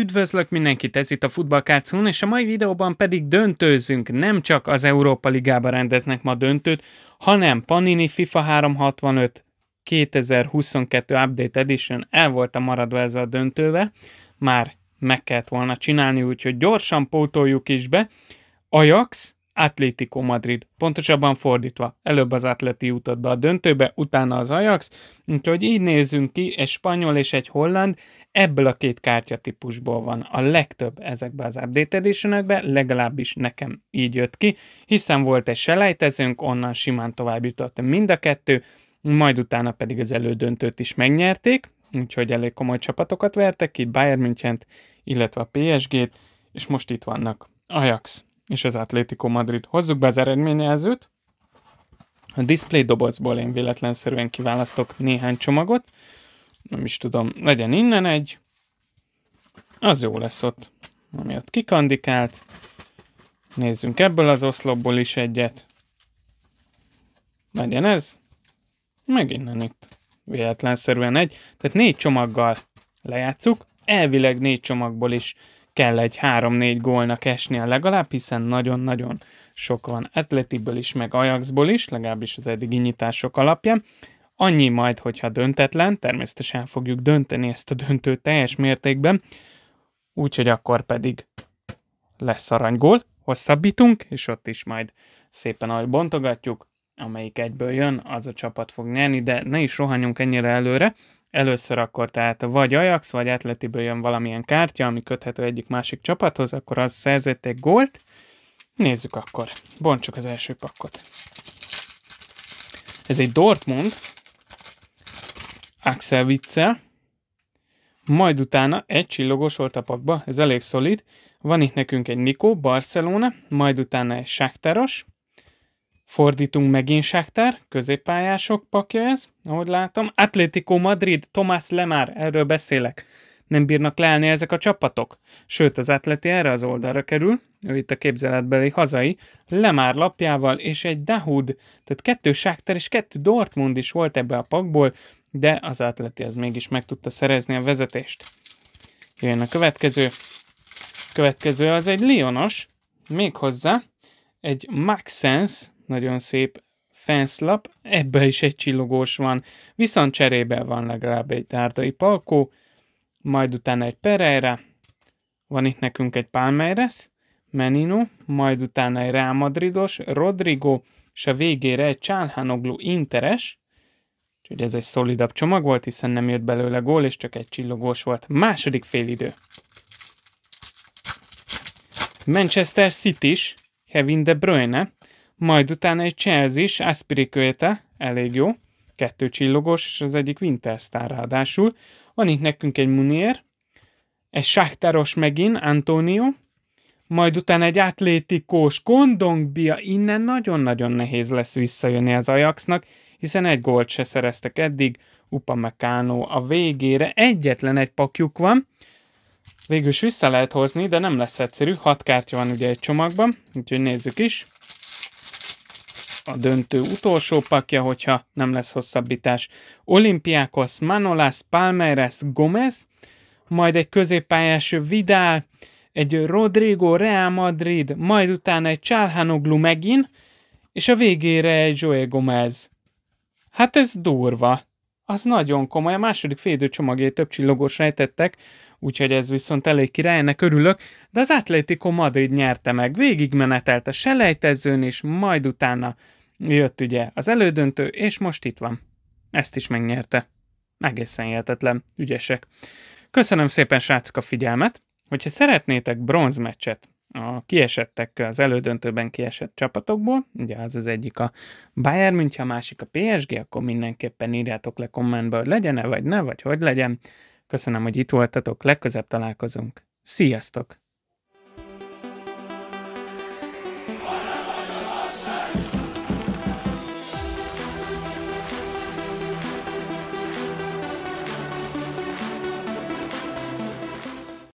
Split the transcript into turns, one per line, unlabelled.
Üdvözlök mindenkit, ez itt a Futballkárcún, és a mai videóban pedig döntőzünk, nem csak az Európa Ligába rendeznek ma döntőt, hanem Panini FIFA 365 2022 Update Edition el volt a maradva ezzel a döntővel, már meg kellett volna csinálni, úgyhogy gyorsan pótoljuk is be. Ajax Atlético Madrid. Pontosabban fordítva, előbb az Atleti jutott be a döntőbe, utána az Ajax, úgyhogy így nézünk ki, egy spanyol és egy holland, ebből a két kártyatípusból van a legtöbb ezekbe az Update edition legalábbis nekem így jött ki, hiszen volt egy selejtezőnk, onnan simán tovább jutott mind a kettő, majd utána pedig az elődöntőt is megnyerték, úgyhogy elég komoly csapatokat vertek, itt Bayern Münchent, illetve a PSG-t, és most itt vannak Ajax, és az Atlético Madrid. Hozzuk be az eredményjelzőt. A display dobozból én véletlenszerűen kiválasztok néhány csomagot. Nem is tudom, legyen innen egy. Az jó lesz ott, ami ott kikandikált. Nézzünk ebből az oszlopból is egyet. Legyen ez. Meg innen itt. Véletlenszerűen egy. Tehát négy csomaggal lejátszuk. Elvileg négy csomagból is kell egy 3-4 gólnak esnie legalább, hiszen nagyon-nagyon sok van Atletiből is, meg Ajaxból is, legalábbis az eddigi nyitások alapján. Annyi majd, hogyha döntetlen, természetesen fogjuk dönteni ezt a döntő teljes mértékben, úgyhogy akkor pedig lesz aranygól, hosszabbítunk, és ott is majd szépen ahogy bontogatjuk, amelyik egyből jön, az a csapat fog nyerni, de ne is rohanjunk ennyire előre, Először akkor tehát vagy Ajax, vagy Atletiből jön valamilyen kártya, ami köthető egyik-másik csapathoz, akkor az egy gólt. Nézzük akkor, bontsuk az első pakkot. Ez egy Dortmund, Axel Witzel, majd utána egy csillogos volt a pakba, ez elég szolid. Van itt nekünk egy Nikó, Barcelona, majd utána egy Sáktáros, Fordítunk megint Sáktár, középpályások pakja ez, ahogy látom. Atlético Madrid, Tomás Lemar. erről beszélek. Nem bírnak leállni ezek a csapatok. Sőt, az Atleti erre az oldalra kerül, ő itt a képzeletbeli hazai, Lemar lapjával és egy Dahud, tehát kettő Sáktár és kettő Dortmund is volt ebbe a pakból, de az Atleti az mégis meg tudta szerezni a vezetést. Jön a következő. Következő az egy Lionos, méghozzá egy Maxence, nagyon szép fenszlap, ebbe is egy csillogós van, viszont cserébe van legalább egy tárdai palkó, majd utána egy Pereira, van itt nekünk egy Palmeiras, Menino, majd utána egy Real Madridos, Rodrigo, és a végére egy Csálhánoglu Interes, úgyhogy ez egy szolidabb csomag volt, hiszen nem jött belőle gól, és csak egy csillogós volt. Második félidő. Manchester City is, Kevin De Bruyne, majd utána egy Chelsea is, Aspiricueta, elég jó, kettő csillogós, és az egyik Winterstar ráadásul. Van itt nekünk egy Munier, egy Sáktáros megint, Antonio, majd utána egy atlétikós Kondongbia, innen nagyon-nagyon nehéz lesz visszajönni az Ajaxnak, hiszen egy gólt se szereztek eddig, Upamecano a végére, egyetlen egy pakjuk van, végül is vissza lehet hozni, de nem lesz egyszerű, hat kártya van ugye egy csomagban, úgyhogy nézzük is a döntő utolsó pakja, hogyha nem lesz hosszabbítás. Olimpiákos, Manolas, Palmeiras, Gomez, majd egy középpályás Vidal, egy Rodrigo, Real Madrid, majd utána egy Csálhanoglu megint, és a végére egy Joel Gomez. Hát ez durva az nagyon komoly. A második félidő csomagjai több csillogós rejtettek, úgyhogy ez viszont elég király, ennek örülök, de az Atlético Madrid nyerte meg, végigmenetelt a selejtezőn is, majd utána jött ugye az elődöntő, és most itt van. Ezt is megnyerte. Egészen hihetetlen, ügyesek. Köszönöm szépen srácok a figyelmet, hogyha szeretnétek bronzmeccset, a kiesettek, az elődöntőben kiesett csapatokból, ugye az az egyik a Bayern München, a másik a PSG, akkor mindenképpen írjátok le kommentbe, hogy legyen-e, vagy ne, vagy hogy legyen. Köszönöm, hogy itt voltatok, legközebb találkozunk. Sziasztok!